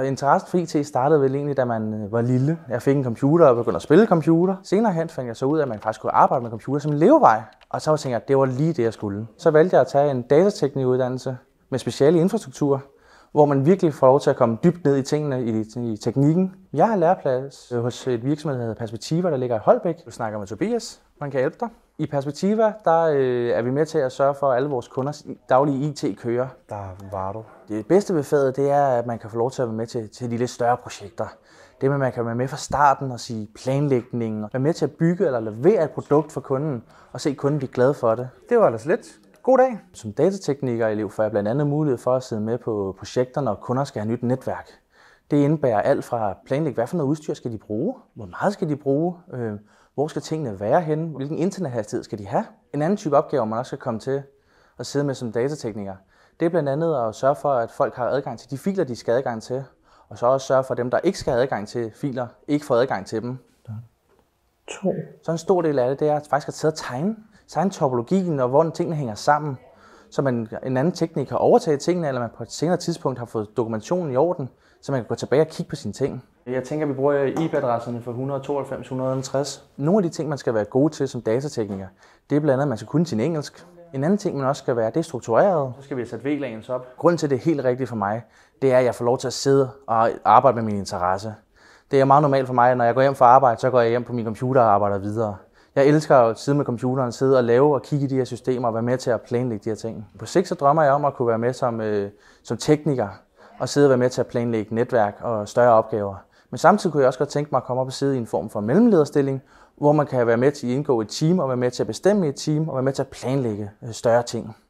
Og interessen for IT startede vel egentlig, da man øh, var lille. Jeg fik en computer og begyndte at spille computer. Senere hen fandt jeg så ud af, at man faktisk kunne arbejde med computer som levevej. Og så tænkte jeg, at det var lige det, jeg skulle. Så valgte jeg at tage en datateknikuddannelse med speciale infrastruktur, hvor man virkelig får lov til at komme dybt ned i tingene, i, i teknikken. Jeg har læreplads øh, hos et virksomhed, der hedder Perspektiva, der ligger i Holbæk. Du snakker med Tobias, man kan hjælpe dig. I Perspektiva, der øh, er vi med til at sørge for, at alle vores kunders daglige IT kører. Der var du. Det bedste ved faget, det er, at man kan få lov til at være med til, til de lidt større projekter. Det med, at man kan være med fra starten og sige planlægningen, og være med til at bygge eller levere et produkt for kunden, og se kunden blive glad for det. Det var ellers lidt. God dag. Som datatekniker-elev får jeg blandt andet mulighed for at sidde med på projekter, når kunder skal have nyt netværk. Det indebærer alt fra at planlægge, hvad for noget udstyr skal de bruge, hvor meget skal de bruge, øh, hvor skal tingene være henne, hvilken internethastighed skal de have. En anden type opgave, man også skal komme til at sidde med som datatekniker, det er blandt andet at sørge for, at folk har adgang til de filer, de skal have adgang til, og så også sørge for, at dem, der ikke skal have adgang til filer, ikke får adgang til dem. To. Så en stor del af det, det er faktisk at sidde og tegne så er en topologien og hvordan tingene hænger sammen, så man, en anden teknik har overtaget tingene, eller man på et senere tidspunkt har fået dokumentationen i orden, så man kan gå tilbage og kigge på sine ting. Jeg tænker, at vi bruger IP-adresserne for 192-150. Nogle af de ting, man skal være god til som datatekniker, det er blandt andet, at man skal kunne sin engelsk. En anden ting, man også skal være, det er struktureret. Så skal vi have sat VLANs op. Grunden til, at det er helt rigtigt for mig, det er, at jeg får lov til at sidde og arbejde med min interesse. Det er meget normalt for mig, at når jeg går hjem fra arbejde, så går jeg hjem på min computer og arbejder videre. Jeg elsker at sidde med computeren, sidde og lave og kigge i de her systemer og være med til at planlægge de her ting. På sigt så drømmer jeg om at kunne være med som, øh, som tekniker og sidde og være med til at planlægge netværk og større opgaver. Men samtidig kunne jeg også godt tænke mig at komme op og sidde i en form for mellemlederstilling, hvor man kan være med til at indgå et team og være med til at bestemme et team og være med til at planlægge øh, større ting.